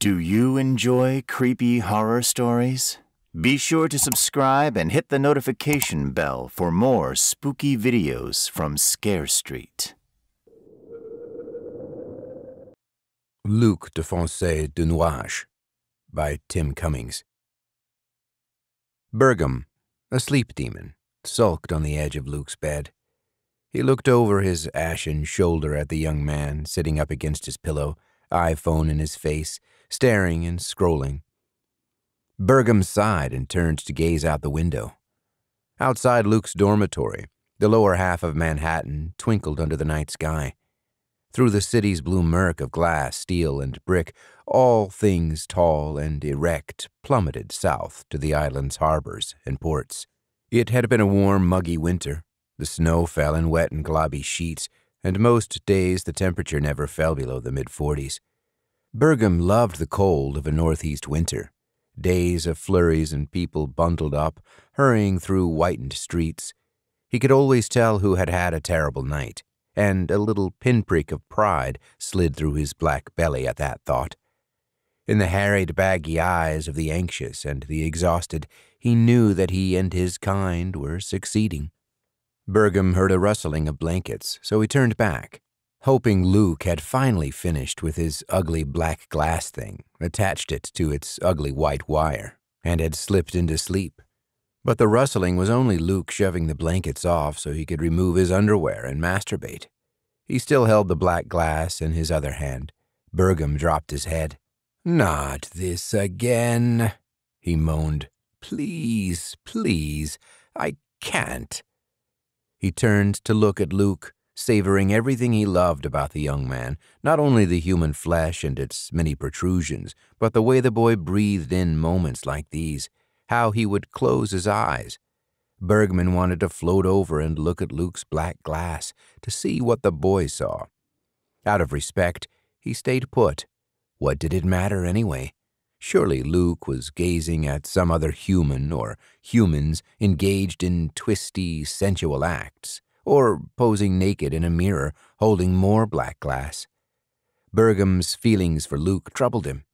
Do you enjoy creepy horror stories? Be sure to subscribe and hit the notification bell for more spooky videos from Scare Street. Luc de Francais de Nuage by Tim Cummings. Bergam, a sleep demon, sulked on the edge of Luke's bed. He looked over his ashen shoulder at the young man sitting up against his pillow, iPhone in his face, staring and scrolling. Bergam sighed and turned to gaze out the window. Outside Luke's dormitory, the lower half of Manhattan twinkled under the night sky. Through the city's blue murk of glass, steel, and brick, all things tall and erect plummeted south to the island's harbors and ports. It had been a warm, muggy winter. The snow fell in wet and globby sheets, and most days the temperature never fell below the mid 40s. Bergam loved the cold of a northeast winter. Days of flurries and people bundled up, hurrying through whitened streets. He could always tell who had had a terrible night, and a little pinprick of pride slid through his black belly at that thought. In the harried, baggy eyes of the anxious and the exhausted, he knew that he and his kind were succeeding. Bergam heard a rustling of blankets, so he turned back, hoping Luke had finally finished with his ugly black glass thing, attached it to its ugly white wire, and had slipped into sleep. But the rustling was only Luke shoving the blankets off so he could remove his underwear and masturbate. He still held the black glass in his other hand. Bergam dropped his head. Not this again, he moaned. Please, please, I can't. He turned to look at Luke, savoring everything he loved about the young man, not only the human flesh and its many protrusions, but the way the boy breathed in moments like these, how he would close his eyes. Bergman wanted to float over and look at Luke's black glass to see what the boy saw. Out of respect, he stayed put. What did it matter anyway? Surely Luke was gazing at some other human or humans engaged in twisty, sensual acts or posing naked in a mirror holding more black glass. Bergham's feelings for Luke troubled him.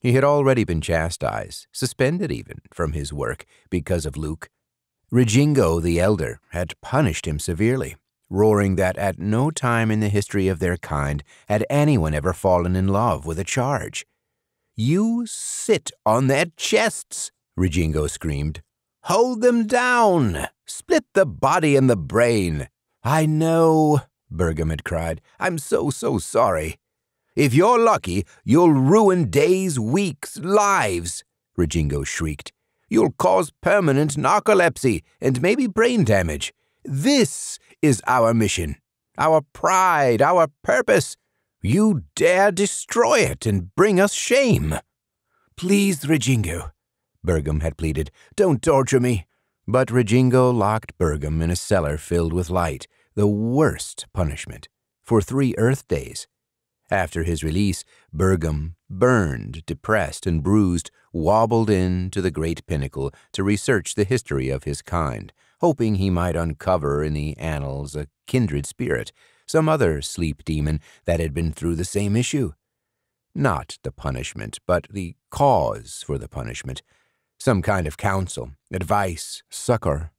He had already been chastised, suspended even, from his work because of Luke. Rejingo the elder had punished him severely, roaring that at no time in the history of their kind had anyone ever fallen in love with a charge. You sit on their chests, Rejingo screamed, Hold them down! Split the body and the brain! I know, Bergam had cried. I'm so, so sorry. If you're lucky, you'll ruin days, weeks, lives, Regingo shrieked. You'll cause permanent narcolepsy and maybe brain damage. This is our mission, our pride, our purpose. You dare destroy it and bring us shame. Please, Regingo, Bergam had pleaded. Don't torture me. But Regingo locked Bergam in a cellar filled with light, the worst punishment, for three Earth days. After his release, Bergam, burned, depressed, and bruised, wobbled in to the great pinnacle to research the history of his kind, hoping he might uncover in the annals a kindred spirit, some other sleep demon that had been through the same issue. Not the punishment, but the cause for the punishment, some kind of counsel, advice, succor.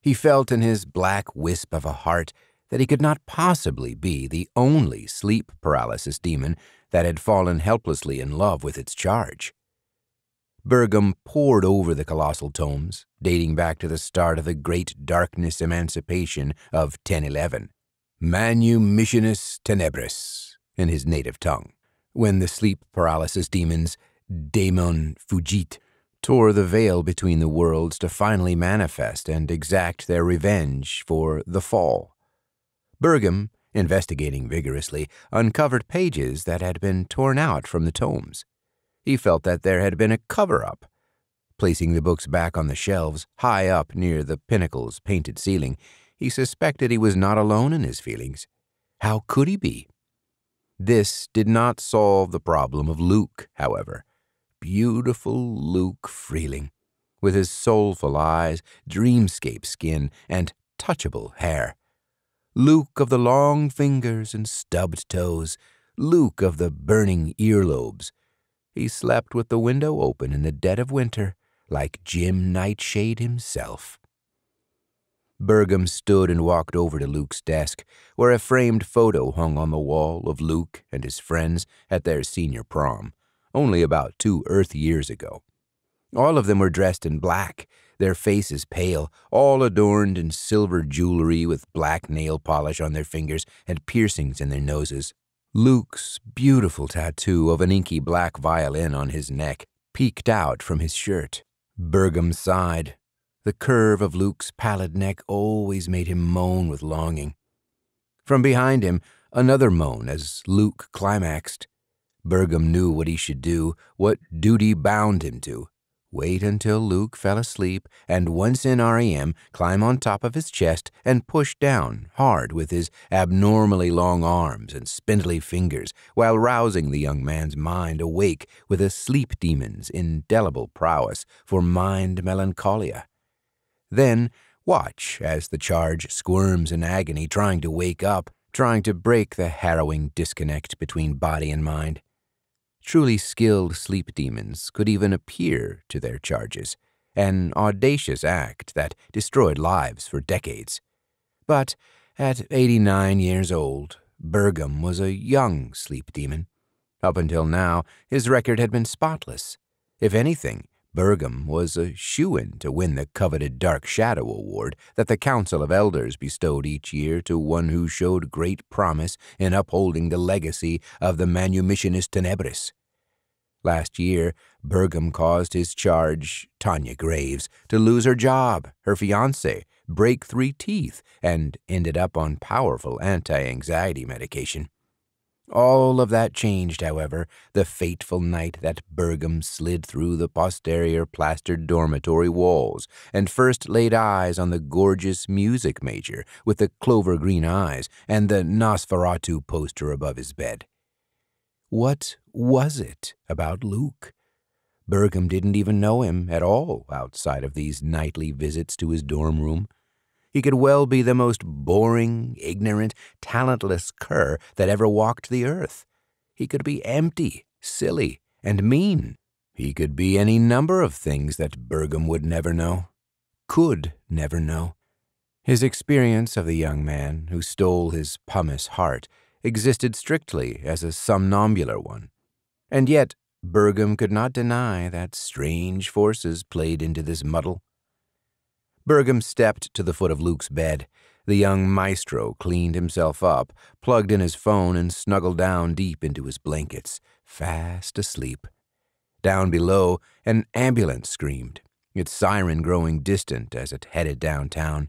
He felt in his black wisp of a heart that he could not possibly be the only sleep paralysis demon that had fallen helplessly in love with its charge. Bergam pored over the colossal tomes, dating back to the start of the Great Darkness Emancipation of 1011, Manumissionis Tenebris, in his native tongue, when the sleep paralysis demons Daemon Fugit tore the veil between the worlds to finally manifest and exact their revenge for the fall. Bergam, investigating vigorously, uncovered pages that had been torn out from the tomes. He felt that there had been a cover up. Placing the books back on the shelves, high up near the pinnacle's painted ceiling, he suspected he was not alone in his feelings. How could he be? This did not solve the problem of Luke, however beautiful Luke Freeling, with his soulful eyes, dreamscape skin, and touchable hair. Luke of the long fingers and stubbed toes, Luke of the burning earlobes. He slept with the window open in the dead of winter, like Jim Nightshade himself. Bergam stood and walked over to Luke's desk, where a framed photo hung on the wall of Luke and his friends at their senior prom only about two Earth years ago. All of them were dressed in black, their faces pale, all adorned in silver jewelry with black nail polish on their fingers and piercings in their noses. Luke's beautiful tattoo of an inky black violin on his neck peeked out from his shirt. Bergam sighed. The curve of Luke's pallid neck always made him moan with longing. From behind him, another moan as Luke climaxed. Bergam knew what he should do, what duty bound him to. Wait until Luke fell asleep, and once in REM, climb on top of his chest and push down, hard, with his abnormally long arms and spindly fingers, while rousing the young man's mind awake with a sleep demon's indelible prowess for mind melancholia. Then, watch as the charge squirms in agony, trying to wake up, trying to break the harrowing disconnect between body and mind. Truly skilled sleep demons could even appear to their charges, an audacious act that destroyed lives for decades. But at 89 years old, Bergam was a young sleep demon. Up until now, his record had been spotless. If anything, Bergam was a shoe in to win the coveted Dark Shadow Award that the Council of Elders bestowed each year to one who showed great promise in upholding the legacy of the manumissionist Tenebris. Last year, Bergam caused his charge, Tanya Graves, to lose her job, her fiancé, break three teeth, and ended up on powerful anti anxiety medication. All of that changed, however, the fateful night that Bergam slid through the posterior plastered dormitory walls and first laid eyes on the gorgeous music major with the clover green eyes and the Nosferatu poster above his bed. What was it about Luke? Bergam didn't even know him at all outside of these nightly visits to his dorm room. He could well be the most boring, ignorant, talentless cur that ever walked the earth. He could be empty, silly, and mean. He could be any number of things that Bergam would never know, could never know. His experience of the young man who stole his pumice heart existed strictly as a somnambular one. And yet, Bergam could not deny that strange forces played into this muddle. Bergam stepped to the foot of Luke's bed. The young maestro cleaned himself up, plugged in his phone, and snuggled down deep into his blankets, fast asleep. Down below, an ambulance screamed, its siren growing distant as it headed downtown.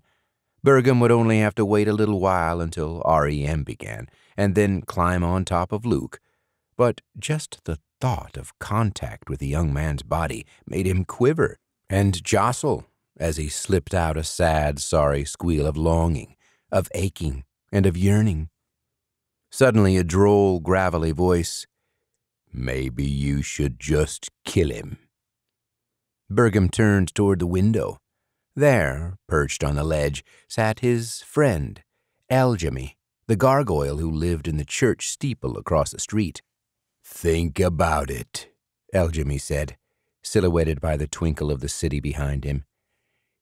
Bergam would only have to wait a little while until REM began, and then climb on top of Luke. But just the thought of contact with the young man's body made him quiver and jostle as he slipped out a sad, sorry squeal of longing, of aching, and of yearning. Suddenly, a droll, gravelly voice Maybe you should just kill him. Bergam turned toward the window. There, perched on the ledge, sat his friend, Aljamy, the gargoyle who lived in the church steeple across the street. Think about it, Aljamy said, silhouetted by the twinkle of the city behind him.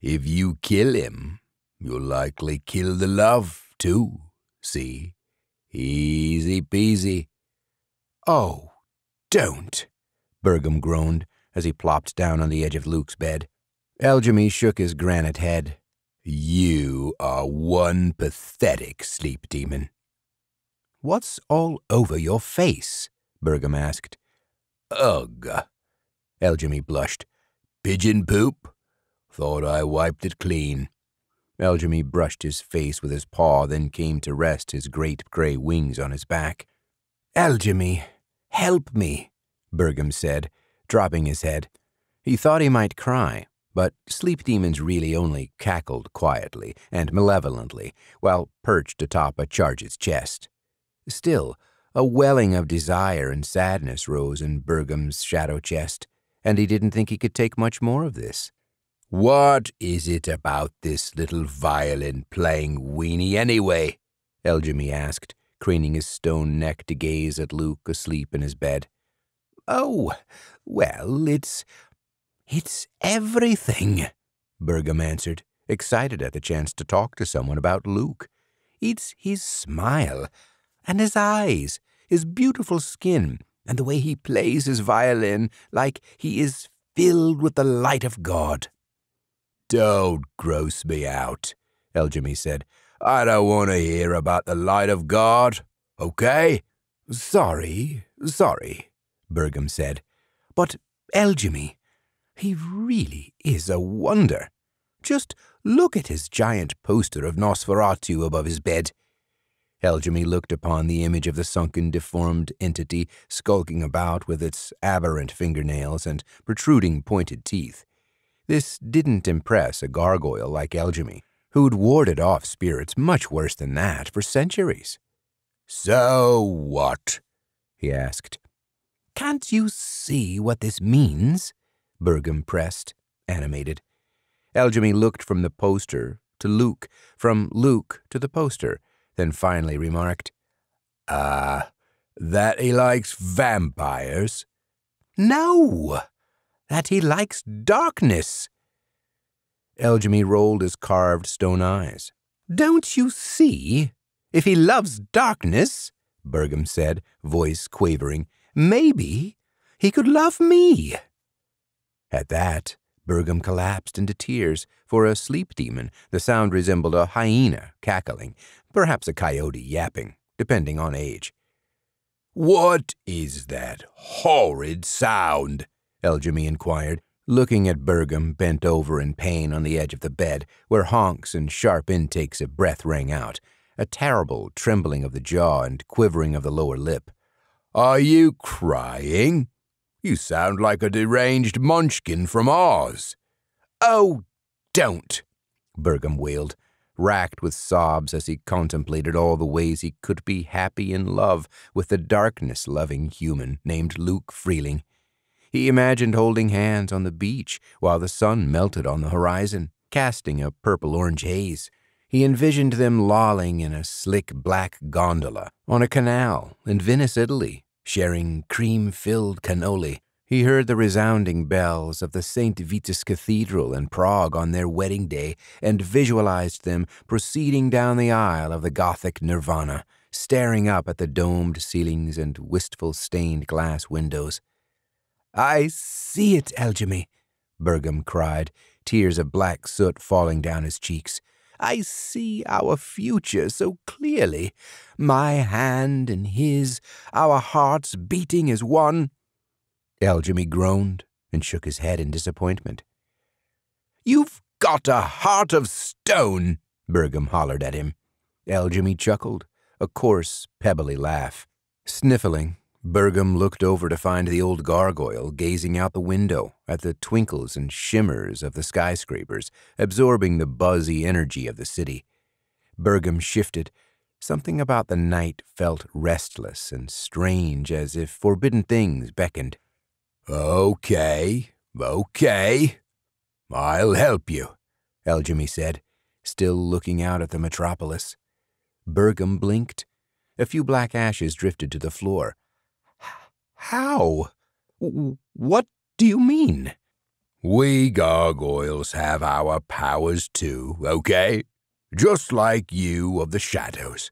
If you kill him, you'll likely kill the love, too. See? Easy peasy. Oh, don't, Bergam groaned as he plopped down on the edge of Luke's bed. Algemy shook his granite head. You are one pathetic sleep demon. What's all over your face? Bergam asked. Ugh. Algemy blushed. Pigeon poop? Thought I wiped it clean. Eljamy brushed his face with his paw, then came to rest his great gray wings on his back. Eljamy, help me, Bergam said, dropping his head. He thought he might cry, but sleep demons really only cackled quietly and malevolently while perched atop a charge's chest. Still, a welling of desire and sadness rose in Bergam's shadow chest, and he didn't think he could take much more of this. What is it about this little violin playing weenie anyway? Eljami asked, craning his stone neck to gaze at Luke asleep in his bed. Oh, well, it's... it's everything, Bergam answered, excited at the chance to talk to someone about Luke. It's his smile, and his eyes, his beautiful skin, and the way he plays his violin like he is filled with the light of God. Don't gross me out, Eljami said. I don't want to hear about the light of God, okay? Sorry, sorry, Bergam said. But Eljami, he really is a wonder. Just look at his giant poster of Nosferatu above his bed. Eljami looked upon the image of the sunken, deformed entity skulking about with its aberrant fingernails and protruding pointed teeth. This didn't impress a gargoyle like Elgemy, who'd warded off spirits much worse than that for centuries. So what? he asked. Can't you see what this means? Bergam pressed, animated. Elgemy looked from the poster to Luke, from Luke to the poster, then finally remarked, Ah, uh, that he likes vampires? No, that he likes darkness. Eljami rolled his carved stone eyes. Don't you see? If he loves darkness, Bergam said, voice quavering, maybe he could love me. At that, Bergam collapsed into tears, for a sleep demon, the sound resembled a hyena cackling, perhaps a coyote yapping, depending on age. What is that horrid sound? Eljami inquired, looking at Bergam bent over in pain on the edge of the bed, where honks and sharp intakes of breath rang out, a terrible trembling of the jaw and quivering of the lower lip. Are you crying? You sound like a deranged munchkin from Oz. Oh, don't! Bergam wailed, racked with sobs as he contemplated all the ways he could be happy in love with the darkness loving human named Luke Freeling. He imagined holding hands on the beach while the sun melted on the horizon, casting a purple-orange haze. He envisioned them lolling in a slick black gondola on a canal in Venice, Italy, sharing cream-filled cannoli. He heard the resounding bells of the St. Vitus Cathedral in Prague on their wedding day and visualized them proceeding down the aisle of the Gothic Nirvana, staring up at the domed ceilings and wistful stained glass windows. I see it, Eljami, Bergam cried, tears of black soot falling down his cheeks. I see our future so clearly. My hand and his, our hearts beating as one. Eljami groaned and shook his head in disappointment. You've got a heart of stone, Bergam hollered at him. Eljami chuckled, a coarse, pebbly laugh. Sniffling, Bergam looked over to find the old gargoyle gazing out the window at the twinkles and shimmers of the skyscrapers, absorbing the buzzy energy of the city. Bergam shifted. Something about the night felt restless and strange, as if forbidden things beckoned. Okay, okay. I'll help you, Eljami said, still looking out at the metropolis. Bergam blinked. A few black ashes drifted to the floor. How? What do you mean? We gargoyles have our powers too, okay? Just like you of the shadows.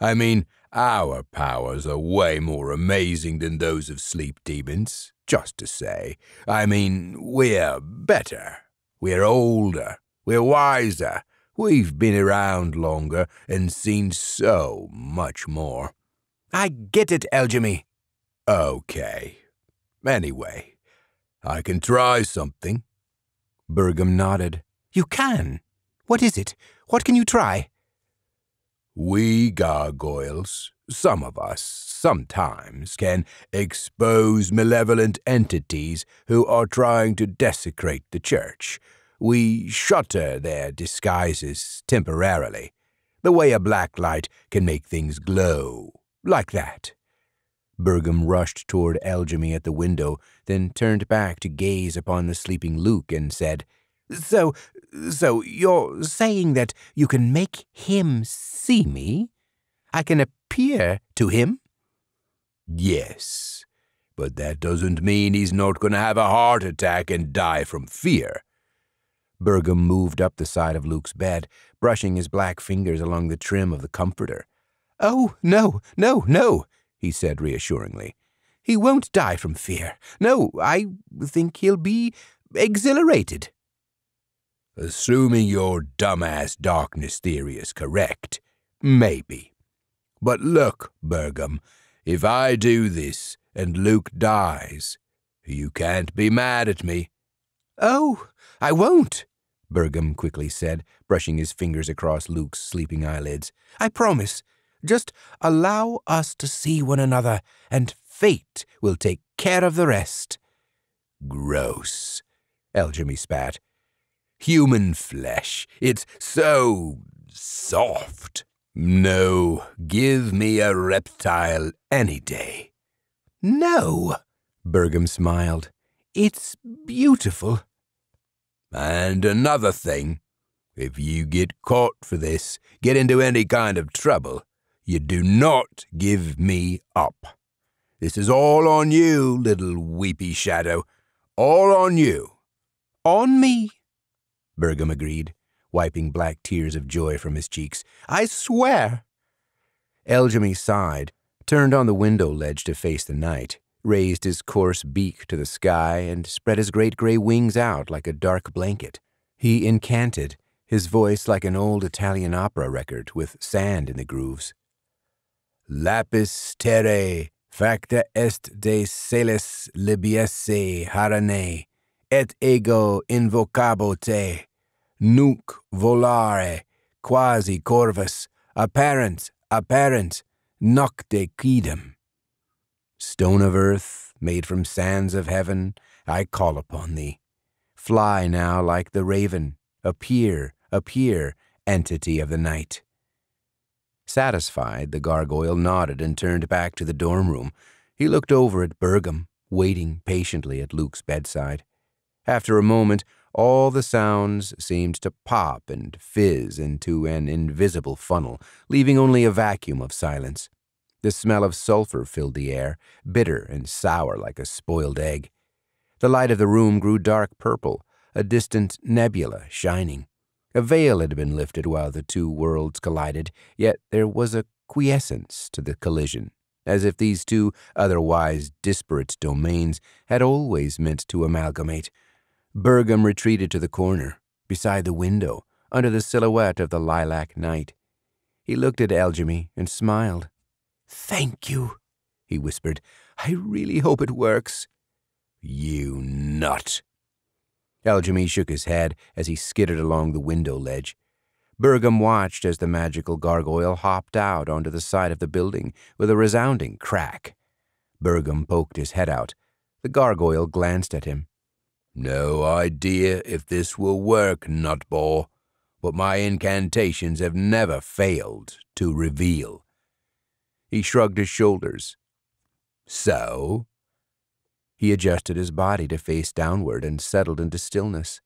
I mean, our powers are way more amazing than those of sleep demons, just to say. I mean, we're better. We're older. We're wiser. We've been around longer and seen so much more. I get it, Eljami, Okay. Anyway, I can try something. Bergam nodded. You can? What is it? What can you try? We gargoyles, some of us, sometimes can expose malevolent entities who are trying to desecrate the church. We shutter their disguises temporarily, the way a black light can make things glow, like that. Bergam rushed toward Algemy at the window, then turned back to gaze upon the sleeping Luke and said, So, so you're saying that you can make him see me? I can appear to him? Yes, but that doesn't mean he's not going to have a heart attack and die from fear. Bergam moved up the side of Luke's bed, brushing his black fingers along the trim of the comforter. Oh, no, no, no he said reassuringly. He won't die from fear. No, I think he'll be exhilarated. Assuming your dumbass darkness theory is correct, maybe. But look, Bergam, if I do this and Luke dies, you can't be mad at me. Oh, I won't, Bergam quickly said, brushing his fingers across Luke's sleeping eyelids. I promise. Just allow us to see one another, and fate will take care of the rest. Gross, Eljamy spat. Human flesh, it's so soft. No, give me a reptile any day. No, Bergam smiled. It's beautiful. And another thing, if you get caught for this, get into any kind of trouble, you do not give me up. This is all on you, little weepy shadow. All on you. On me, Bergam agreed, wiping black tears of joy from his cheeks. I swear. Eljami sighed, turned on the window ledge to face the night, raised his coarse beak to the sky, and spread his great gray wings out like a dark blanket. He incanted, his voice like an old Italian opera record with sand in the grooves lapis terrae, facta est de celis libiesse harane, et ego invocabo te, nunc volare, quasi corvus, apparent, apparent, nocte quidem. Stone of earth, made from sands of heaven, I call upon thee. Fly now like the raven, appear, appear, entity of the night. Satisfied, the gargoyle nodded and turned back to the dorm room. He looked over at Bergam, waiting patiently at Luke's bedside. After a moment, all the sounds seemed to pop and fizz into an invisible funnel, leaving only a vacuum of silence. The smell of sulfur filled the air, bitter and sour like a spoiled egg. The light of the room grew dark purple, a distant nebula shining. A veil had been lifted while the two worlds collided, yet there was a quiescence to the collision, as if these two otherwise disparate domains had always meant to amalgamate. Bergam retreated to the corner, beside the window, under the silhouette of the lilac night. He looked at Algemy and smiled. Thank you, he whispered. I really hope it works. You nut, Aljami shook his head as he skidded along the window ledge. Bergam watched as the magical gargoyle hopped out onto the side of the building with a resounding crack. Bergam poked his head out. The gargoyle glanced at him. No idea if this will work, Nutball, but my incantations have never failed to reveal. He shrugged his shoulders. So, he adjusted his body to face downward and settled into stillness.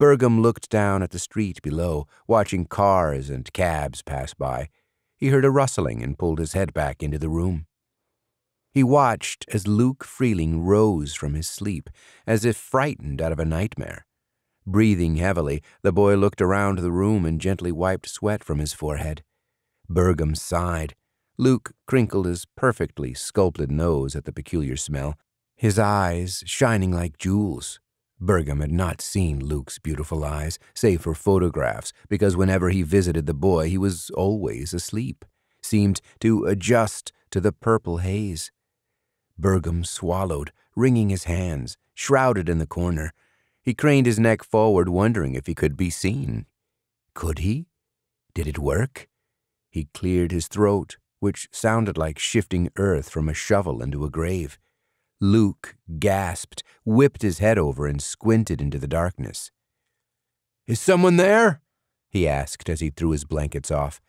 Bergam looked down at the street below, watching cars and cabs pass by. He heard a rustling and pulled his head back into the room. He watched as Luke Freeling rose from his sleep, as if frightened out of a nightmare. Breathing heavily, the boy looked around the room and gently wiped sweat from his forehead. Bergam sighed. Luke crinkled his perfectly sculpted nose at the peculiar smell, his eyes shining like jewels. Bergam had not seen Luke's beautiful eyes, save for photographs, because whenever he visited the boy, he was always asleep, seemed to adjust to the purple haze. Bergam swallowed, wringing his hands, shrouded in the corner. He craned his neck forward, wondering if he could be seen. Could he? Did it work? He cleared his throat, which sounded like shifting earth from a shovel into a grave. Luke gasped, whipped his head over, and squinted into the darkness. Is someone there? he asked as he threw his blankets off.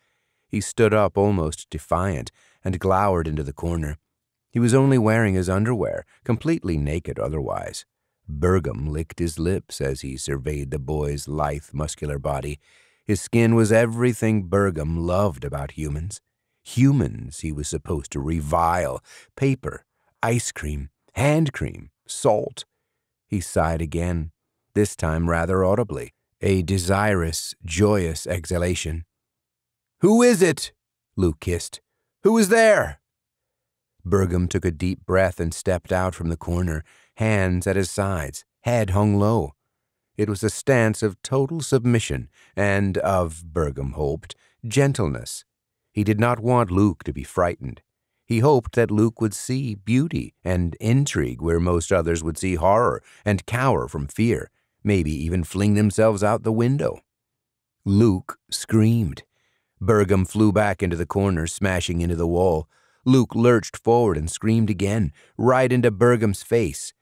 He stood up almost defiant and glowered into the corner. He was only wearing his underwear, completely naked otherwise. Bergam licked his lips as he surveyed the boy's lithe, muscular body. His skin was everything Bergam loved about humans. Humans he was supposed to revile, paper, ice cream, hand cream, salt. He sighed again, this time rather audibly, a desirous, joyous exhalation. Who is it? Luke hissed. Who is there? Burgum took a deep breath and stepped out from the corner, hands at his sides, head hung low. It was a stance of total submission and of, Burgum hoped, gentleness. He did not want Luke to be frightened. He hoped that Luke would see beauty and intrigue where most others would see horror and cower from fear, maybe even fling themselves out the window. Luke screamed. Bergam flew back into the corner, smashing into the wall. Luke lurched forward and screamed again, right into Bergam's face.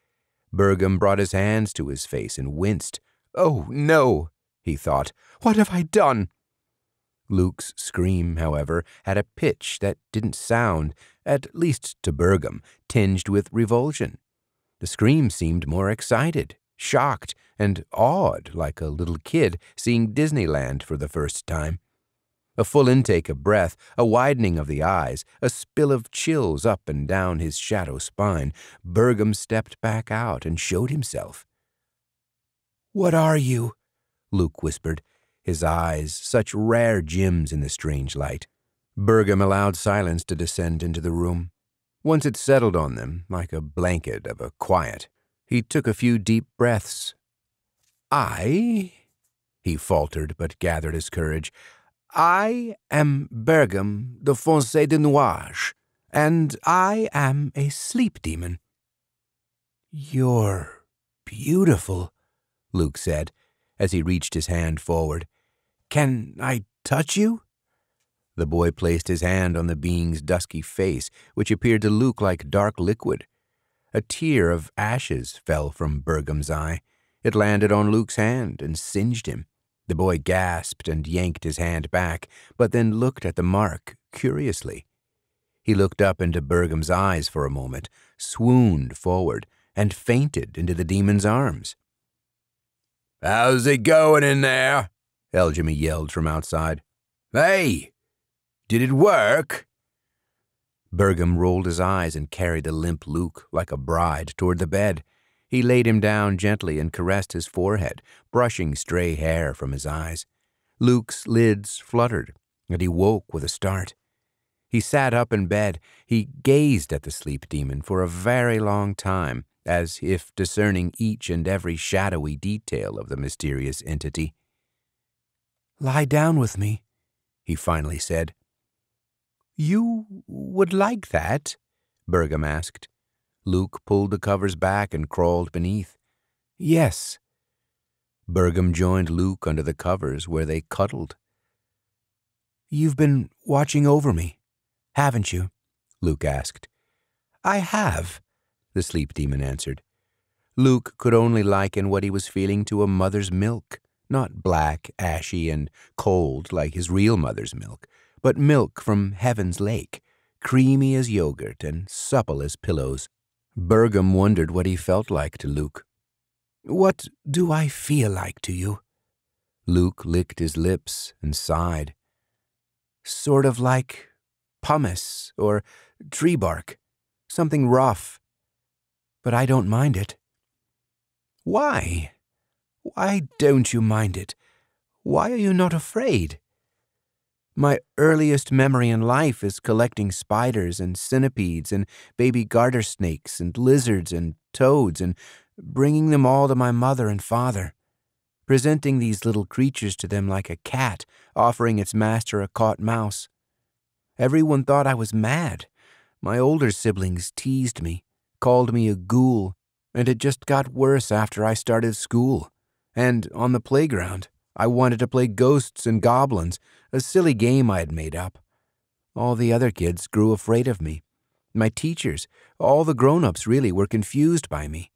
Bergam brought his hands to his face and winced. Oh, no, he thought. What have I done? Luke's scream, however, had a pitch that didn't sound, at least to Bergam, tinged with revulsion. The scream seemed more excited, shocked, and awed, like a little kid seeing Disneyland for the first time. A full intake of breath, a widening of the eyes, a spill of chills up and down his shadow spine, Bergam stepped back out and showed himself. What are you? Luke whispered, his eyes, such rare gems in the strange light. Bergam allowed silence to descend into the room. Once it settled on them, like a blanket of a quiet, he took a few deep breaths. I, he faltered but gathered his courage, I am Bergam de Foncé de Nuage, and I am a sleep demon. You're beautiful, Luke said, as he reached his hand forward. Can I touch you? The boy placed his hand on the being's dusky face, which appeared to look like dark liquid. A tear of ashes fell from Bergam's eye. It landed on Luke's hand and singed him. The boy gasped and yanked his hand back, but then looked at the mark curiously. He looked up into Bergam's eyes for a moment, swooned forward, and fainted into the demon's arms. How's it going in there? Eljimi yelled from outside. Hey, did it work? Bergam rolled his eyes and carried the limp Luke like a bride toward the bed. He laid him down gently and caressed his forehead, brushing stray hair from his eyes. Luke's lids fluttered, and he woke with a start. He sat up in bed. He gazed at the sleep demon for a very long time, as if discerning each and every shadowy detail of the mysterious entity. Lie down with me, he finally said. You would like that? Bergam asked. Luke pulled the covers back and crawled beneath. Yes. Bergam joined Luke under the covers where they cuddled. You've been watching over me, haven't you? Luke asked. I have, the sleep demon answered. Luke could only liken what he was feeling to a mother's milk, not black, ashy, and cold like his real mother's milk, but milk from heaven's lake, creamy as yogurt and supple as pillows. Bergam wondered what he felt like to Luke. What do I feel like to you? Luke licked his lips and sighed. Sort of like pumice or tree bark, something rough but I don't mind it. Why? Why don't you mind it? Why are you not afraid? My earliest memory in life is collecting spiders and centipedes and baby garter snakes and lizards and toads and bringing them all to my mother and father, presenting these little creatures to them like a cat offering its master a caught mouse. Everyone thought I was mad. My older siblings teased me called me a ghoul, and it just got worse after I started school. And on the playground, I wanted to play Ghosts and Goblins, a silly game I had made up. All the other kids grew afraid of me. My teachers, all the grown-ups really, were confused by me.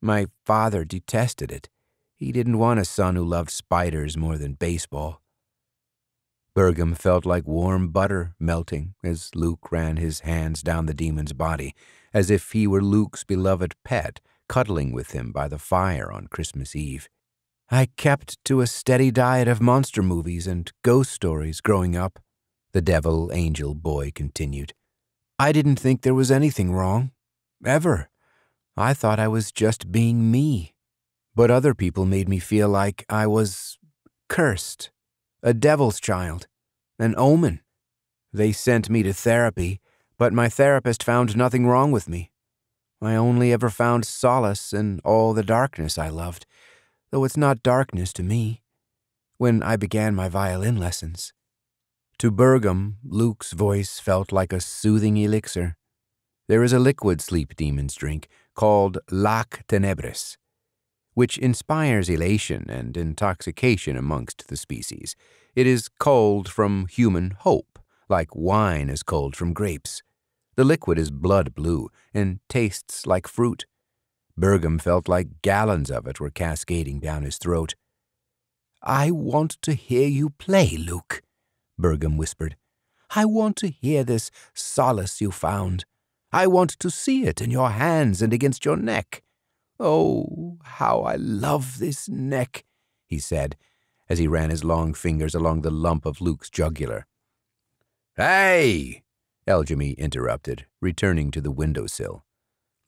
My father detested it. He didn't want a son who loved spiders more than baseball. Bergam felt like warm butter melting as Luke ran his hands down the demon's body, as if he were Luke's beloved pet cuddling with him by the fire on Christmas Eve. I kept to a steady diet of monster movies and ghost stories growing up, the devil angel boy continued. I didn't think there was anything wrong. Ever. I thought I was just being me. But other people made me feel like I was cursed a devil's child, an omen. They sent me to therapy, but my therapist found nothing wrong with me. I only ever found solace in all the darkness I loved, though it's not darkness to me, when I began my violin lessons. To Bergam, Luke's voice felt like a soothing elixir. There is a liquid sleep demons drink called Lac Tenebris, which inspires elation and intoxication amongst the species. It is culled from human hope, like wine is culled from grapes. The liquid is blood blue and tastes like fruit. Bergam felt like gallons of it were cascading down his throat. I want to hear you play, Luke, Bergam whispered. I want to hear this solace you found. I want to see it in your hands and against your neck. Oh, how I love this neck, he said, as he ran his long fingers along the lump of Luke's jugular. Hey! Eljami interrupted, returning to the windowsill.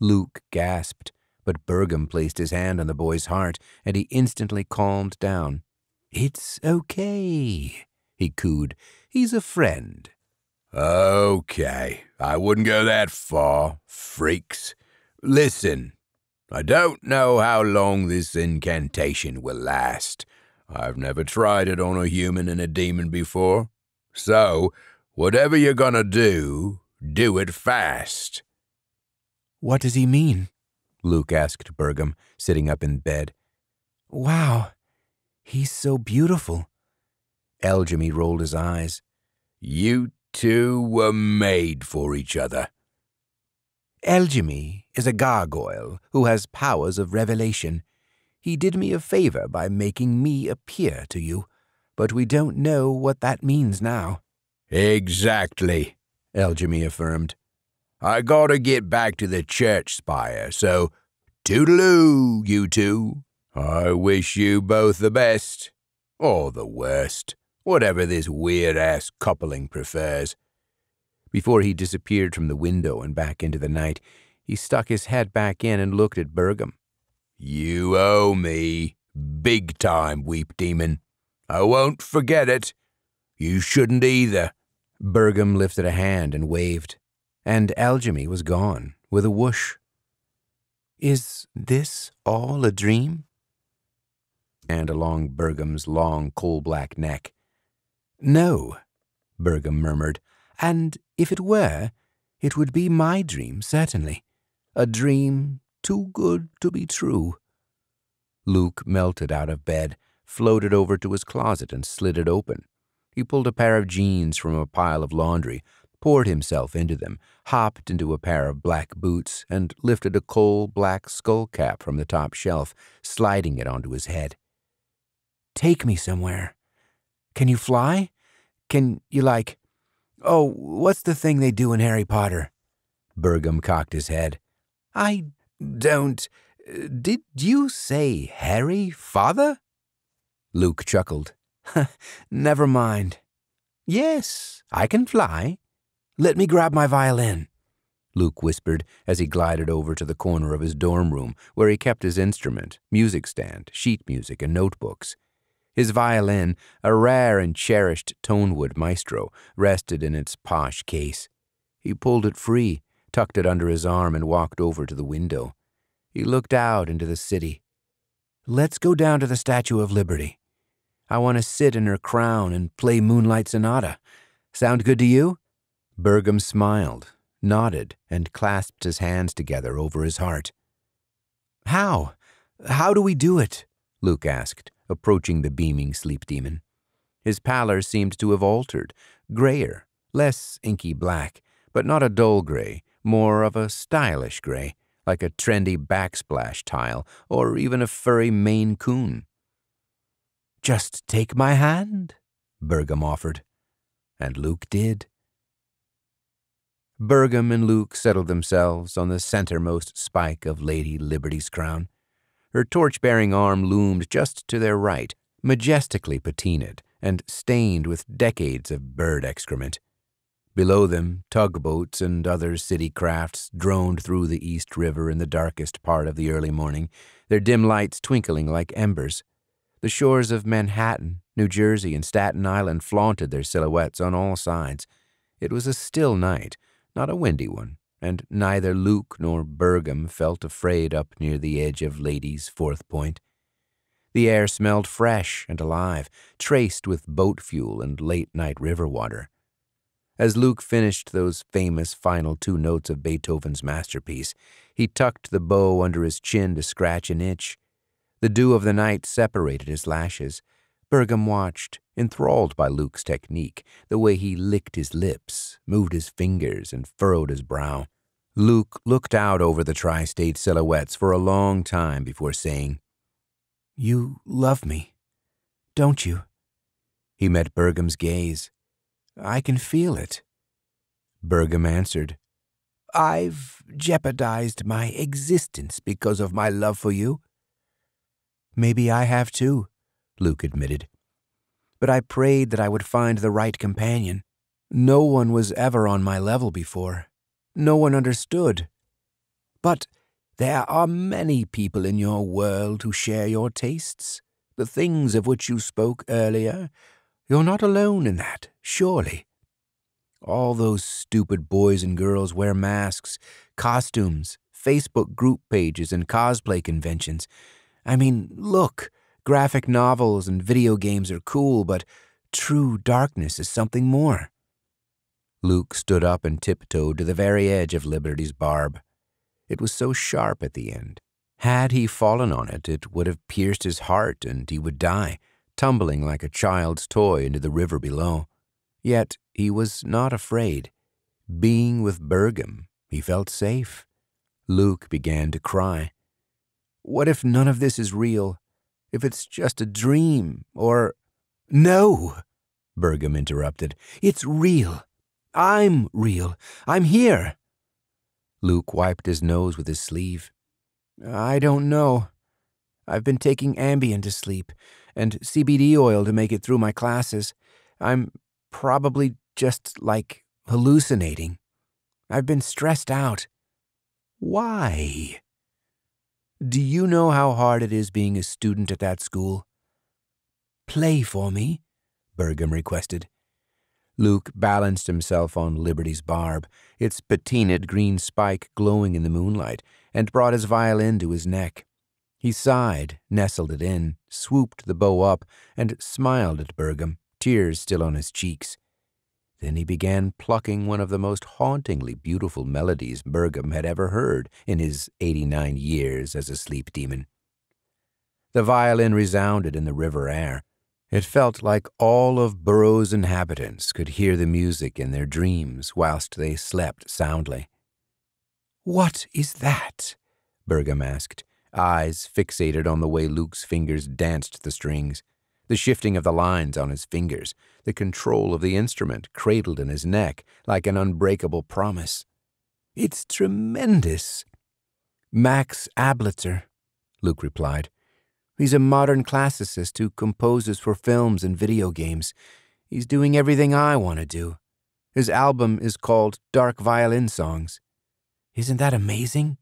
Luke gasped, but Bergam placed his hand on the boy's heart, and he instantly calmed down. It's okay, he cooed. He's a friend. Okay, I wouldn't go that far, freaks. Listen, I don't know how long this incantation will last. I've never tried it on a human and a demon before. So, whatever you're gonna do, do it fast. What does he mean? Luke asked Bergam, sitting up in bed. Wow, he's so beautiful. Eljamy rolled his eyes. You two were made for each other. Elgemy is a gargoyle who has powers of revelation. He did me a favor by making me appear to you, but we don't know what that means now. Exactly, Elgemy affirmed. I gotta get back to the church spire, so toodaloo, you two. I wish you both the best, or the worst, whatever this weird-ass coupling prefers. Before he disappeared from the window and back into the night, he stuck his head back in and looked at Bergam. You owe me, big time, Weep Demon. I won't forget it. You shouldn't either. Bergam lifted a hand and waved, and Alchemy was gone with a whoosh. Is this all a dream? And along Bergam's long coal black neck. No, Bergam murmured, and if it were, it would be my dream, certainly. A dream too good to be true. Luke melted out of bed, floated over to his closet and slid it open. He pulled a pair of jeans from a pile of laundry, poured himself into them, hopped into a pair of black boots, and lifted a coal black skull cap from the top shelf, sliding it onto his head. Take me somewhere. Can you fly? Can you, like, Oh, what's the thing they do in Harry Potter? Burgum cocked his head. I don't. Did you say Harry, father? Luke chuckled. Never mind. Yes, I can fly. Let me grab my violin, Luke whispered as he glided over to the corner of his dorm room where he kept his instrument, music stand, sheet music, and notebooks. His violin, a rare and cherished tonewood maestro, rested in its posh case. He pulled it free, tucked it under his arm, and walked over to the window. He looked out into the city. Let's go down to the Statue of Liberty. I want to sit in her crown and play Moonlight Sonata. Sound good to you? Bergam smiled, nodded, and clasped his hands together over his heart. How? How do we do it? Luke asked approaching the beaming sleep demon. His pallor seemed to have altered, grayer, less inky black, but not a dull gray, more of a stylish gray, like a trendy backsplash tile or even a furry Maine coon. Just take my hand, Bergam offered. And Luke did. Bergam and Luke settled themselves on the centermost spike of Lady Liberty's crown. Her torch-bearing arm loomed just to their right, majestically patinaed and stained with decades of bird excrement. Below them, tugboats and other city crafts droned through the East River in the darkest part of the early morning, their dim lights twinkling like embers. The shores of Manhattan, New Jersey, and Staten Island flaunted their silhouettes on all sides. It was a still night, not a windy one, and neither Luke nor Bergam felt afraid up near the edge of Lady's Fourth Point. The air smelled fresh and alive, traced with boat fuel and late-night river water. As Luke finished those famous final two notes of Beethoven's masterpiece, he tucked the bow under his chin to scratch an itch. The dew of the night separated his lashes, Bergam watched, enthralled by Luke's technique, the way he licked his lips, moved his fingers, and furrowed his brow. Luke looked out over the tri state silhouettes for a long time before saying, You love me, don't you? He met Bergam's gaze. I can feel it. Bergam answered, I've jeopardized my existence because of my love for you. Maybe I have too. Luke admitted. But I prayed that I would find the right companion. No one was ever on my level before. No one understood. But there are many people in your world who share your tastes, the things of which you spoke earlier. You're not alone in that, surely. All those stupid boys and girls wear masks, costumes, Facebook group pages, and cosplay conventions. I mean, look, Graphic novels and video games are cool, but true darkness is something more. Luke stood up and tiptoed to the very edge of Liberty's barb. It was so sharp at the end. Had he fallen on it, it would have pierced his heart and he would die, tumbling like a child's toy into the river below. Yet he was not afraid. Being with Bergam, he felt safe. Luke began to cry. What if none of this is real? if it's just a dream or. No, Bergam interrupted. It's real. I'm real. I'm here. Luke wiped his nose with his sleeve. I don't know. I've been taking Ambien to sleep and CBD oil to make it through my classes. I'm probably just like hallucinating. I've been stressed out. Why? Do you know how hard it is being a student at that school? Play for me, Bergam requested. Luke balanced himself on Liberty's barb, its patinaed green spike glowing in the moonlight, and brought his violin to his neck. He sighed, nestled it in, swooped the bow up, and smiled at Bergam, tears still on his cheeks. Then he began plucking one of the most hauntingly beautiful melodies Bergam had ever heard in his 89 years as a sleep demon. The violin resounded in the river air. It felt like all of Burroughs' inhabitants could hear the music in their dreams whilst they slept soundly. What is that? Bergam asked, eyes fixated on the way Luke's fingers danced the strings the shifting of the lines on his fingers, the control of the instrument cradled in his neck like an unbreakable promise. It's tremendous. Max Ablitzer, Luke replied. He's a modern classicist who composes for films and video games. He's doing everything I want to do. His album is called Dark Violin Songs. Isn't that amazing?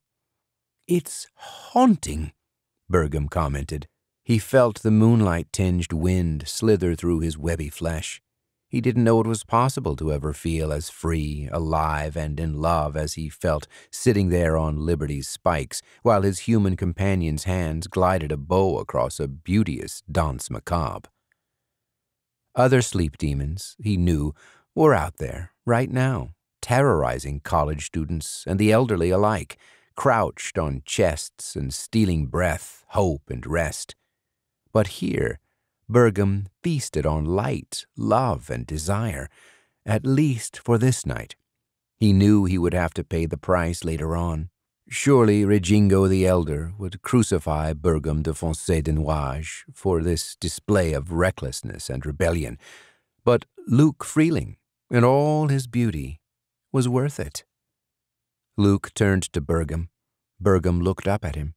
It's haunting, Bergam commented. He felt the moonlight-tinged wind slither through his webby flesh. He didn't know it was possible to ever feel as free, alive, and in love as he felt sitting there on Liberty's spikes while his human companion's hands glided a bow across a beauteous danse macabre. Other sleep demons, he knew, were out there, right now, terrorizing college students and the elderly alike, crouched on chests and stealing breath, hope, and rest. But here, Bergam feasted on light, love, and desire, at least for this night. He knew he would have to pay the price later on. Surely Regingo the Elder would crucify Bergam de Foncé de Noages for this display of recklessness and rebellion, but Luke Freeling, in all his beauty, was worth it. Luke turned to Bergam. Bergam looked up at him.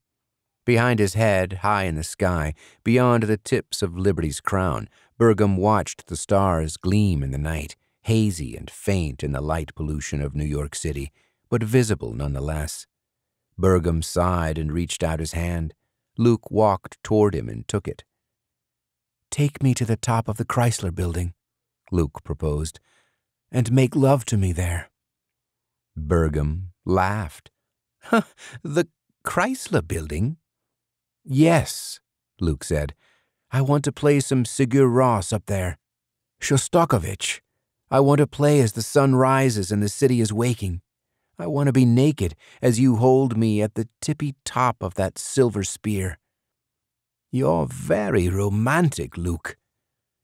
Behind his head, high in the sky, beyond the tips of Liberty's crown, Bergam watched the stars gleam in the night, hazy and faint in the light pollution of New York City, but visible nonetheless. Bergam sighed and reached out his hand. Luke walked toward him and took it. Take me to the top of the Chrysler building, Luke proposed, and make love to me there. Bergam laughed. the Chrysler building? Yes, Luke said. I want to play some Sigur Ross up there. Shostakovich. I want to play as the sun rises and the city is waking. I want to be naked as you hold me at the tippy top of that silver spear. You're very romantic, Luke.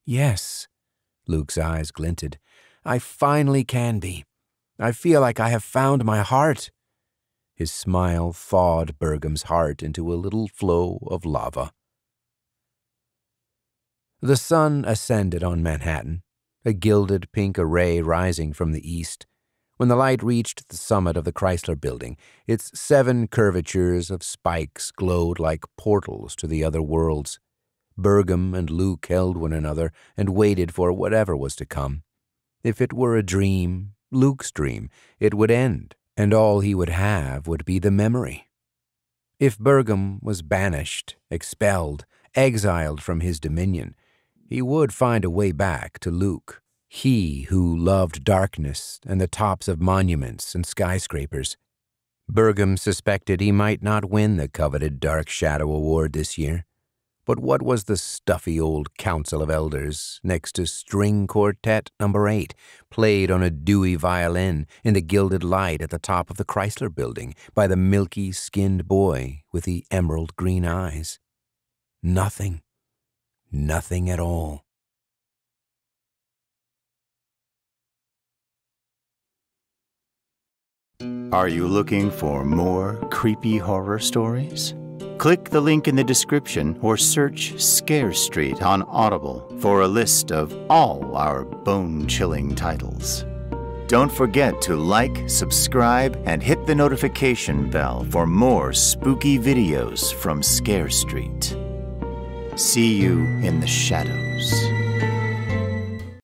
Yes, Luke's eyes glinted. I finally can be. I feel like I have found my heart. His smile thawed Bergam's heart into a little flow of lava. The sun ascended on Manhattan, a gilded pink array rising from the east. When the light reached the summit of the Chrysler building, its seven curvatures of spikes glowed like portals to the other worlds. Bergam and Luke held one another and waited for whatever was to come. If it were a dream, Luke's dream, it would end and all he would have would be the memory. If Bergam was banished, expelled, exiled from his dominion, he would find a way back to Luke, he who loved darkness and the tops of monuments and skyscrapers. Bergam suspected he might not win the coveted Dark Shadow Award this year, but what was the stuffy old Council of Elders next to String Quartet Number 8, played on a dewy violin in the gilded light at the top of the Chrysler building by the milky skinned boy with the emerald green eyes? Nothing. Nothing at all. Are you looking for more creepy horror stories? Click the link in the description or search Scare Street on Audible for a list of all our bone chilling titles. Don't forget to like, subscribe, and hit the notification bell for more spooky videos from Scare Street. See you in the shadows.